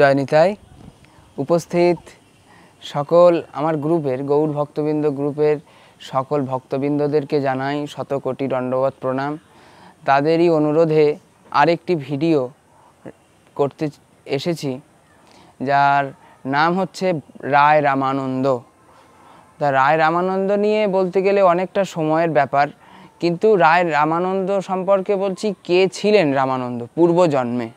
জয়নিতাই উপস্থিত সকল আমার গ্রুপের গৌর ভক্তবৃন্দ গ্রুপের সকল ভক্তবৃন্দদেরকে জানাই শতকোটি দণ্ডবত প্রণাম তাদেরই অনুরোধে আরেকটি ভিডিও করতে এসেছি যার নাম হচ্ছে রায় রামানন্দ তা রায় রামানন্দ নিয়ে বলতে গেলে অনেকটা সময়ের ব্যাপার কিন্তু রায় রামানন্দ সম্পর্কে বলছি কে ছিলেন রামানন্দ পূর্বজন্মে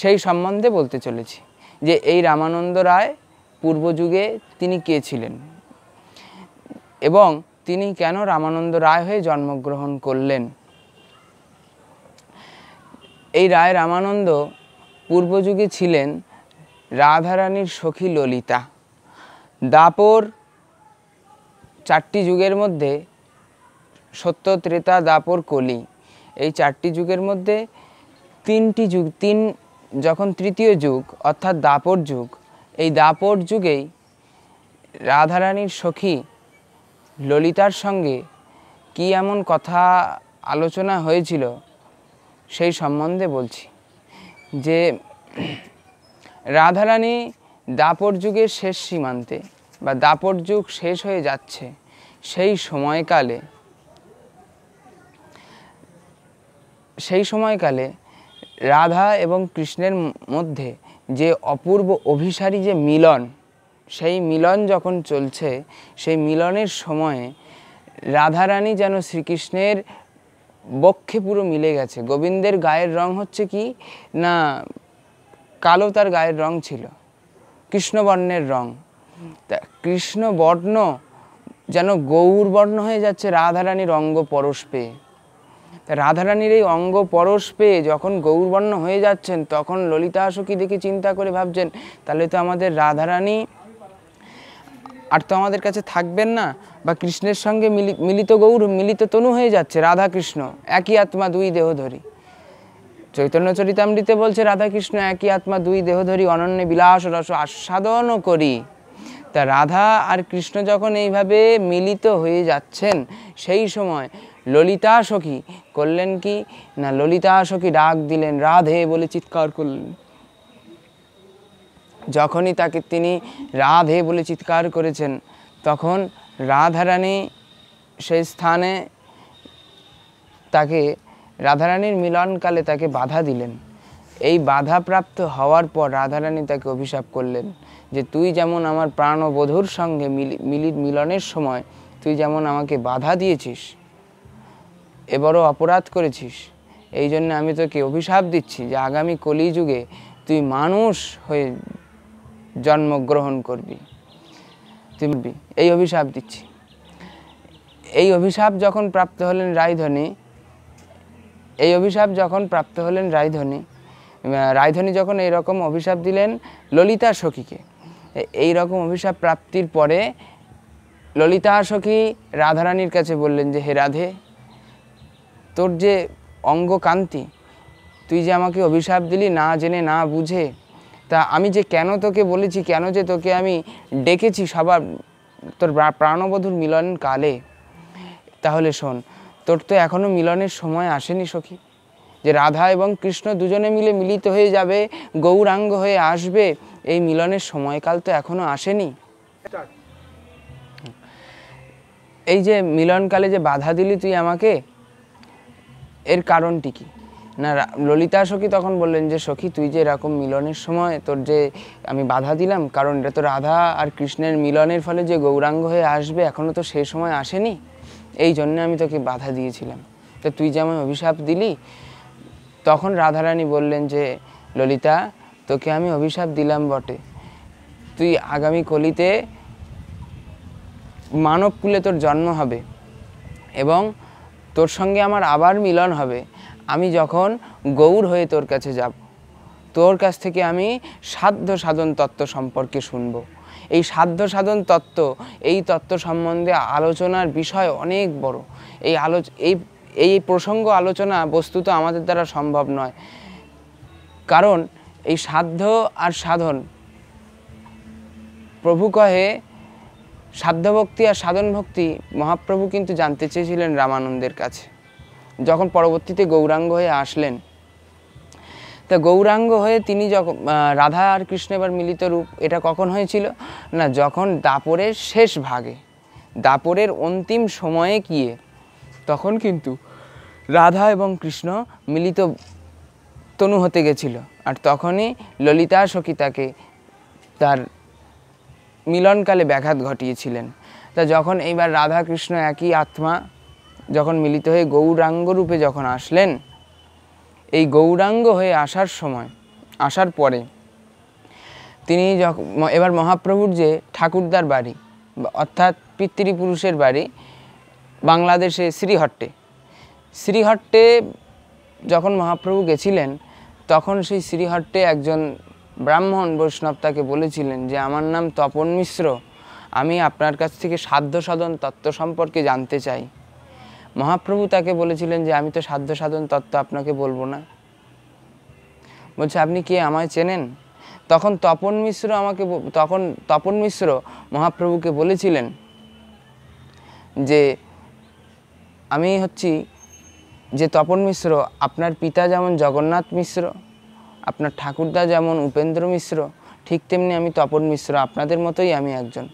সেই সম্বন্ধে বলতে চলেছি যে এই রামানন্দ রায় পূর্বযুগে তিনি কে ছিলেন এবং তিনি কেন রামানন্দ রায় হয়ে জন্মগ্রহণ করলেন এই রায় রামানন্দ পূর্বযুগে ছিলেন রাধারানীর সখী ললিতা দাপর চারটি যুগের মধ্যে সত্য ত্রেতা দাপর কলি এই চারটি যুগের মধ্যে তিনটি যুগ তিন যখন তৃতীয় যুগ অর্থাৎ দাপর যুগ এই দাপর যুগেই রাধারানীর সখী ললিতার সঙ্গে কি এমন কথা আলোচনা হয়েছিল সেই সম্বন্ধে বলছি যে রাধারানী দাপর যুগের শেষ সীমান্তে বা দাপর যুগ শেষ হয়ে যাচ্ছে সেই সময়কালে সেই সময়কালে রাধা এবং কৃষ্ণের মধ্যে যে অপূর্ব অভিসারী যে মিলন সেই মিলন যখন চলছে সেই মিলনের সময়ে রাধারানী যেন শ্রীকৃষ্ণের বক্ষে পুরো মিলে গেছে গোবিন্দের গায়ের রং হচ্ছে কি না কালো তার গায়ের রং ছিল কৃষ্ণবর্ণের রং তা কৃষ্ণবর্ণ যেন গৌরবর্ণ হয়ে যাচ্ছে রাধারানীর অঙ্গ পরশ পেয়ে রাধারানীর এই অঙ্গ পরশ পেয়ে যখন গৌরবর্ণ হয়ে যাচ্ছেন তখন ললিতা আসকি দেখে চিন্তা করে ভাবছেন তাহলে তো আমাদের রাধারানী আর তো আমাদের কাছে থাকবেন না বা কৃষ্ণের সঙ্গে মিলিত গৌর মিলিত তনু হয়ে যাচ্ছে রাধা কৃষ্ণ একই আত্মা দুই দেহ ধরি চৈতন্য চরিতামৃতে বলছে রাধাকৃষ্ণ একই আত্মা দুই দেহ ধরি অনন্য বিলাস রস আস্বাদনও করি তা রাধা আর কৃষ্ণ যখন এইভাবে মিলিত হয়ে যাচ্ছেন সেই সময় ললিতা সখী করলেন কি না ললিতা সখী ডাক দিলেন রাধে বলে চিৎকার করলেন যখনই তাকে তিনি রাধে বলে চিৎকার করেছেন তখন রাধারানী সেই স্থানে তাকে রাধারানীর মিলনকালে তাকে বাধা দিলেন এই বাধাপ্রাপ্ত হওয়ার পর রাধারানী তাকে অভিশাপ করলেন যে তুই যেমন আমার প্রাণবধূর সঙ্গে মিলি মিলনের সময় তুই যেমন আমাকে বাধা দিয়েছিস এবারও অপরাধ করেছিস এই জন্য আমি তোকে অভিশাপ দিচ্ছি যে আগামী কলিযুগে তুই মানুষ হয়ে জন্মগ্রহণ করবি তুমি এই অভিশাপ দিচ্ছি এই অভিশাপ যখন প্রাপ্ত হলেন রায়ধনী এই অভিশাপ যখন প্রাপ্ত হলেন রায়ধনী রায়ধনী যখন এই রকম অভিশাপ দিলেন ললিতা সখীকে এই রকম অভিশাপ প্রাপ্তির পরে ললিতা সখী রাধারানীর কাছে বললেন যে হে রাধে তোর যে অঙ্গকান্তি তুই যে আমাকে অভিশাপ দিলি না জেনে না বুঝে তা আমি যে কেন তোকে বলেছি কেন যে তোকে আমি ডেকেছি সবার তোর প্রাণবধূর মিলন কালে তাহলে শোন তোর তো এখনও মিলনের সময় আসেনি সখী যে রাধা এবং কৃষ্ণ দুজনে মিলে মিলিত হয়ে যাবে গৌরাঙ্গ হয়ে আসবে এই মিলনের সময়কাল তো এখনও আসেনি এই যে মিলনকালে যে বাধা দিলি তুই আমাকে এর কারণটি কি না ললিতা সখী তখন বললেন যে সখী তুই যে এরকম মিলনের সময় তোর যে আমি বাধা দিলাম কারণ এটা তো রাধা আর কৃষ্ণের মিলনের ফলে যে গৌরাঙ্গ হয়ে আসবে এখনও তো সেই সময় আসেনি এই জন্য আমি তোকে বাধা দিয়েছিলাম তো তুই যে আমায় অভিশাপ দিলি তখন রাধারানী বললেন যে ললিতা তোকে আমি অভিশাপ দিলাম বটে তুই আগামী কলিতে মানব কুলে তোর জন্ম হবে এবং তোর সঙ্গে আমার আবার মিলন হবে আমি যখন গৌর হয়ে তোর কাছে যাব তোর কাছ থেকে আমি সাধ্য সাধন তত্ত্ব সম্পর্কে শুনব এই সাধ্য সাধন তত্ত্ব এই তত্ত্ব সম্বন্ধে আলোচনার বিষয় অনেক বড় এই আলো এই এই প্রসঙ্গ আলোচনা বস্তুত আমাদের দ্বারা সম্ভব নয় কারণ এই সাধ্য আর সাধন প্রভু কহে ভক্তি আর সাধন ভক্তি মহাপ্রভু কিন্তু জানতে চেয়েছিলেন রামানন্দের কাছে যখন পরবর্তীতে গৌরাঙ্গ হয়ে আসলেন তা গৌরাঙ্গ হয়ে তিনি যখন রাধা আর কৃষ্ণ এবার মিলিত রূপ এটা কখন হয়েছিল না যখন দাপরের শেষ ভাগে দাপরের অন্তিম সময়ে গিয়ে তখন কিন্তু রাধা এবং কৃষ্ণ মিলিত তনু হতে গেছিল আর তখনই ললিতা সখিতাকে তার মিলনকালে ব্যাঘাত ঘটিয়েছিলেন তা যখন এইবার রাধাকৃষ্ণ একই আত্মা যখন মিলিত হয়ে গৌরাঙ্গ রূপে যখন আসলেন এই গৌরাঙ্গ হয়ে আসার সময় আসার পরে তিনি এবার মহাপ্রভুর যে ঠাকুরদার বাড়ি অর্থাৎ পিতৃপুরুষের বাড়ি বাংলাদেশে শ্রীহট্টে শ্রীহট্টে যখন মহাপ্রভু গেছিলেন তখন সেই শ্রীহট্টে একজন ব্রাহ্মণ বৈষ্ণব তাকে বলেছিলেন যে আমার নাম তপন মিশ্র আমি আপনার কাছ থেকে সাধ্য সাধন তত্ত্ব সম্পর্কে জানতে চাই মহাপ্রভু তাকে বলেছিলেন যে আমি তো সাধ্য সাধন তত্ত্ব আপনাকে বলবো না বলছে আপনি কে আমায় চেনেন তখন তপন মিশ্র আমাকে তখন তপন মিশ্র মহাপ্রভুকে বলেছিলেন যে আমি হচ্ছি যে তপন মিশ্র আপনার পিতা যেমন জগন্নাথ মিশ্র আপনার ঠাকুরদা যেমন উপেন্দ্র মিশ্র ঠিক তেমনি আমি তপন মিশ্র আপনাদের মতোই আমি একজন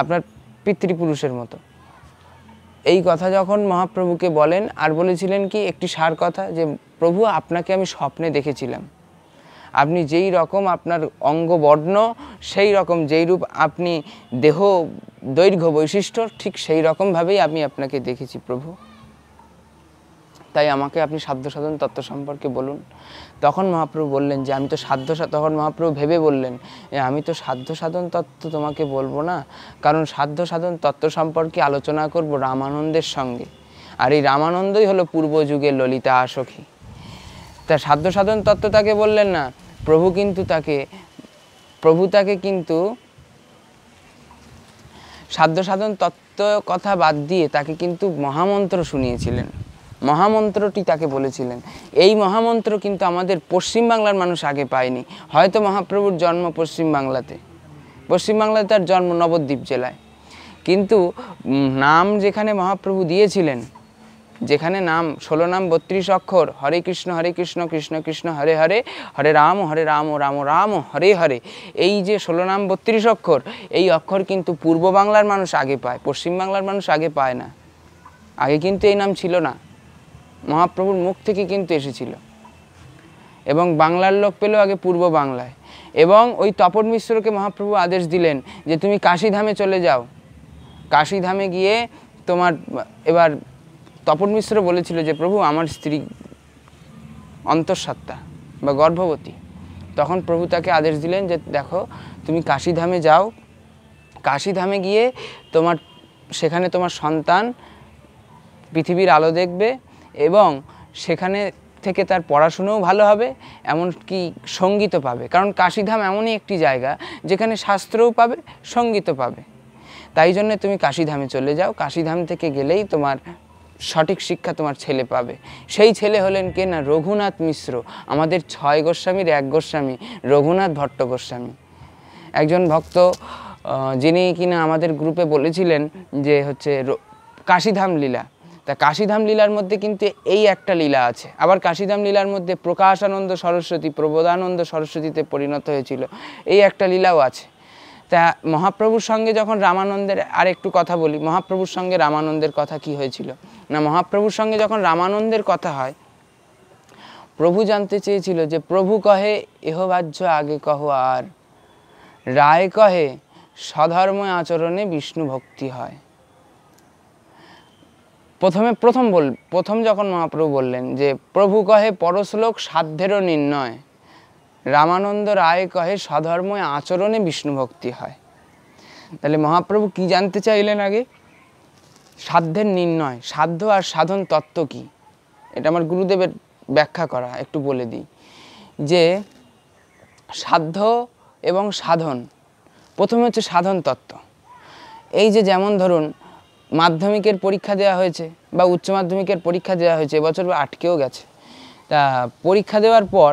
আপনার পিতৃপুরুষের মতো এই কথা যখন মহাপ্রভুকে বলেন আর বলেছিলেন কি একটি সার কথা যে প্রভু আপনাকে আমি স্বপ্নে দেখেছিলাম আপনি যেই রকম আপনার অঙ্গ বর্ণ সেই রকম যেই রূপ আপনি দেহ দৈর্ঘ্য বৈশিষ্ট্য ঠিক সেই রকমভাবেই আমি আপনাকে দেখেছি প্রভু তাই আমাকে আপনি সাধ্য সাধন তত্ত্ব সম্পর্কে বলুন তখন মহাপ্রভু বললেন যে আমি তো সাধ্য তখন মহাপ্রভু ভেবে বললেন আমি তো সাধ্য সাধন তত্ত্ব তোমাকে বলবো না কারণ সাধ্য সাধন তত্ত্ব সম্পর্কে আলোচনা করব রামানন্দের সঙ্গে আর এই রামানন্দই হলো পূর্বযুগের ললিতা আসখী তা সাধ্য সাধন তত্ত্ব তাকে বললেন না প্রভু কিন্তু তাকে প্রভু তাকে কিন্তু সাধ্য সাধন তত্ত্ব কথা বাদ দিয়ে তাকে কিন্তু মহামন্ত্র শুনিয়েছিলেন মহামন্ত্রটি তাকে বলেছিলেন এই মহামন্ত্র কিন্তু আমাদের পশ্চিমবাংলার মানুষ আগে পায়নি হয়তো মহাপ্রভুর জন্ম পশ্চিমবাংলাতে পশ্চিমবাংলাতে তার জন্ম নবদ্বীপ জেলায় কিন্তু নাম যেখানে মহাপ্রভু দিয়েছিলেন যেখানে নাম ষোলো নাম বত্রিশ অক্ষর হরে কৃষ্ণ হরে কৃষ্ণ কৃষ্ণ কৃষ্ণ হরে হরে হরে রাম হরে রাম রাম রাম হরে হরে এই যে ষোলো নাম বত্রিশ অক্ষর এই অক্ষর কিন্তু পূর্ব বাংলার মানুষ আগে পায় পশ্চিম বাংলার মানুষ আগে পায় না আগে কিন্তু এই নাম ছিল না মহাপ্রভুর মুখ থেকে কিন্তু এসেছিল এবং বাংলার লোক পেল আগে পূর্ব বাংলায় এবং ওই তপন মিশ্রকে মহাপ্রভু আদেশ দিলেন যে তুমি কাশিধামে চলে যাও কাশিধামে গিয়ে তোমার এবার তপন মিশ্র বলেছিল যে প্রভু আমার স্ত্রী অন্তঃসত্ত্বা বা গর্ভবতী তখন প্রভু তাকে আদেশ দিলেন যে দেখো তুমি কাশিধামে যাও কাশিধামে গিয়ে তোমার সেখানে তোমার সন্তান পৃথিবীর আলো দেখবে এবং সেখানে থেকে তার পড়াশুনোও ভালো হবে এমনকি সঙ্গীতও পাবে কারণ কাশিধাম এমনই একটি জায়গা যেখানে শাস্ত্রও পাবে সঙ্গীতও পাবে তাই জন্য তুমি কাশিধামে চলে যাও কাশিধাম থেকে গেলেই তোমার সঠিক শিক্ষা তোমার ছেলে পাবে সেই ছেলে হলেন কে না রঘুনাথ মিশ্র আমাদের ছয় গোস্বামীর এক গোস্বামী রঘুনাথ ভট্ট গোস্বামী একজন ভক্ত যিনি কিনা আমাদের গ্রুপে বলেছিলেন যে হচ্ছে কাশিধাম লীলা তা কাশিধাম লীলার মধ্যে কিন্তু এই একটা লীলা আছে আবার কাশিধাম লীলার মধ্যে প্রকাশানন্দ সরস্বতী প্রবোধানন্দ সরস্বতীতে পরিণত হয়েছিল এই একটা লীলাও আছে তা মহাপ্রভুর সঙ্গে যখন রামানন্দের আর একটু কথা বলি মহাপ্রভুর সঙ্গে রামানন্দের কথা কি হয়েছিল না মহাপ্রভুর সঙ্গে যখন রামানন্দের কথা হয় প্রভু জানতে চেয়েছিল যে প্রভু কহে এহবাহ্য আগে কহ আর রায় কহে স্বধর্ম আচরণে বিষ্ণু ভক্তি হয় প্রথমে প্রথম বল প্রথম যখন মহাপ্রভু বললেন যে প্রভু কহে পরশ্লোক সাধ্যেরও নির্ণয় রামানন্দ রায় কহে সধর্ময় আচরণে বিষ্ণুভক্তি হয় তাহলে মহাপ্রভু কি জানতে চাইলেন আগে সাধ্যের নির্ণয় সাধ্য আর সাধন তত্ত্ব কি এটা আমার গুরুদেবের ব্যাখ্যা করা একটু বলে দিই যে সাধ্য এবং সাধন প্রথমে হচ্ছে সাধন তত্ত্ব এই যে যেমন ধরুন মাধ্যমিকের পরীক্ষা দেওয়া হয়েছে বা উচ্চ মাধ্যমিকের পরীক্ষা দেওয়া হয়েছে এবছর আটকেও গেছে তা পরীক্ষা দেওয়ার পর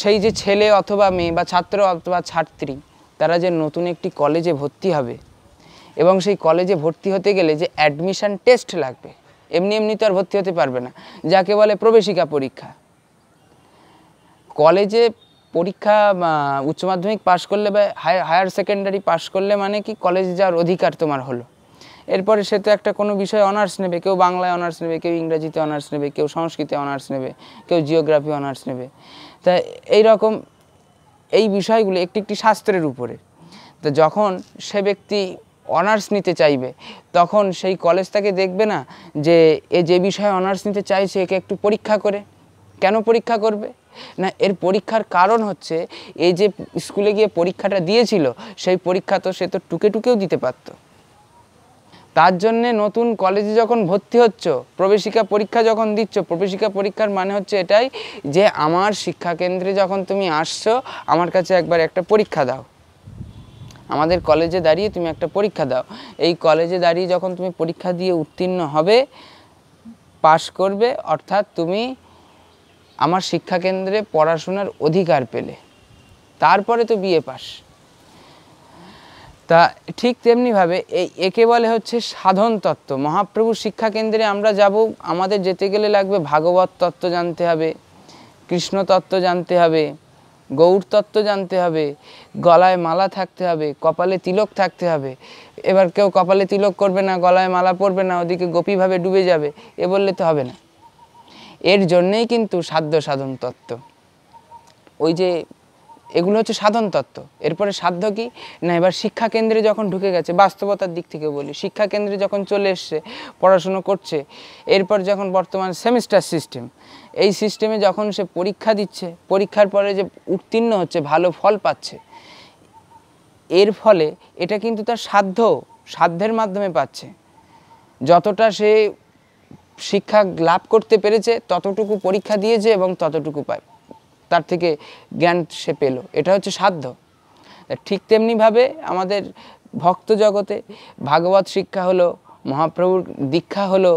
সেই যে ছেলে অথবা মেয়ে বা ছাত্র অথবা ছাত্রী তারা যে নতুন একটি কলেজে ভর্তি হবে এবং সেই কলেজে ভর্তি হতে গেলে যে অ্যাডমিশান টেস্ট লাগবে এমনি এমনি তো আর ভর্তি হতে পারবে না যাকে বলে প্রবেশিকা পরীক্ষা কলেজে পরীক্ষা উচ্চ মাধ্যমিক পাশ করলে বা হায়ার সেকেন্ডারি পাশ করলে মানে কি কলেজে যাওয়ার অধিকার তোমার হলো এরপরে সে তো একটা কোনো বিষয়ে অনার্স নেবে কেউ বাংলায় অনার্স নেবে কেউ ইংরাজিতে অনার্স নেবে কেউ সংস্কৃতে অনার্স নেবে কেউ জিওগ্রাফি অনার্স নেবে তা এই রকম এই বিষয়গুলো একটি একটি শাস্ত্রের উপরে তো যখন সে ব্যক্তি অনার্স নিতে চাইবে তখন সেই কলেজ তাকে দেখবে না যে এ যে বিষয়ে অনার্স নিতে চাইছে একে একটু পরীক্ষা করে কেন পরীক্ষা করবে না এর পরীক্ষার কারণ হচ্ছে এই যে স্কুলে গিয়ে পরীক্ষাটা দিয়েছিল সেই পরীক্ষা তো সে তো টুকে টুকেও দিতে পারতো তার জন্যে নতুন কলেজে যখন ভর্তি হচ্ছ প্রবেশিকা পরীক্ষা যখন দিচ্ছ প্রবেশিকা পরীক্ষার মানে হচ্ছে এটাই যে আমার শিক্ষাকেন্দ্রে যখন তুমি আসছো আমার কাছে একবার একটা পরীক্ষা দাও আমাদের কলেজে দাঁড়িয়ে তুমি একটা পরীক্ষা দাও এই কলেজে দাঁড়িয়ে যখন তুমি পরীক্ষা দিয়ে উত্তীর্ণ হবে পাশ করবে অর্থাৎ তুমি আমার শিক্ষাকেন্দ্রে পড়াশোনার অধিকার পেলে তারপরে তো বিএ পাস তা ঠিক তেমনিভাবে এই একে বলে হচ্ছে সাধন তত্ত্ব মহাপ্রভু শিক্ষা কেন্দ্রে আমরা যাব আমাদের যেতে গেলে লাগবে ভাগবত তত্ত্ব জানতে হবে কৃষ্ণ তত্ত্ব জানতে হবে গৌর তত্ত্ব জানতে হবে গলায় মালা থাকতে হবে কপালে তিলক থাকতে হবে এবার কেউ কপালে তিলক করবে না গলায় মালা পরবে না ওদিকে গোপীভাবে ডুবে যাবে এ বললে তো হবে না এর জন্যেই কিন্তু সাধ্য সাধন তত্ত্ব ওই যে এগুলো হচ্ছে সাধন তত্ত্ব এরপরে সাধ্য কি না এবার শিক্ষা কেন্দ্রে যখন ঢুকে গেছে বাস্তবতার দিক থেকে বলি শিক্ষাকেন্দ্রে যখন চলে এসছে পড়াশুনো করছে এরপর যখন বর্তমান সেমিস্টার সিস্টেম এই সিস্টেমে যখন সে পরীক্ষা দিচ্ছে পরীক্ষার পরে যে উত্তীর্ণ হচ্ছে ভালো ফল পাচ্ছে এর ফলে এটা কিন্তু তার সাধ্য সাধ্যের মাধ্যমে পাচ্ছে যতটা সে শিক্ষা লাভ করতে পেরেছে ততটুকু পরীক্ষা দিয়েছে এবং ততটুকু পায় তার থেকে জ্ঞান সে পেল এটা হচ্ছে সাধ্য ঠিক তেমনিভাবে আমাদের ভক্ত জগতে ভাগবত শিক্ষা হলো মহাপ্রভুর দীক্ষা হলো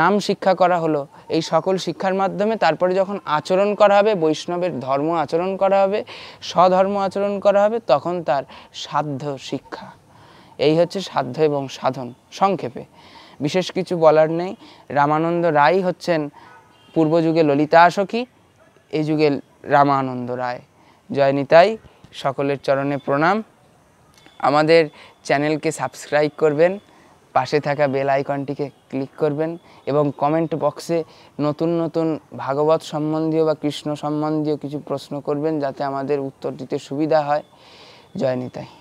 নাম শিক্ষা করা হলো এই সকল শিক্ষার মাধ্যমে তারপরে যখন আচরণ করা হবে বৈষ্ণবের ধর্ম আচরণ করা হবে স্বধর্ম আচরণ করা হবে তখন তার সাধ্য শিক্ষা এই হচ্ছে সাধ্য এবং সাধন সংক্ষেপে বিশেষ কিছু বলার নেই রামানন্দ রায় হচ্ছেন পূর্বযুগে ললিতা আসখী এই যুগে রামানন্দ রায় জয় নিতাই সকলের চরণে প্রণাম আমাদের চ্যানেলকে সাবস্ক্রাইব করবেন পাশে থাকা বেল আইকনটিকে ক্লিক করবেন এবং কমেন্ট বক্সে নতুন নতুন ভাগবত সম্বন্ধীয় বা কৃষ্ণ সম্বন্ধীয় কিছু প্রশ্ন করবেন যাতে আমাদের উত্তর দিতে সুবিধা হয় জয় নিতাই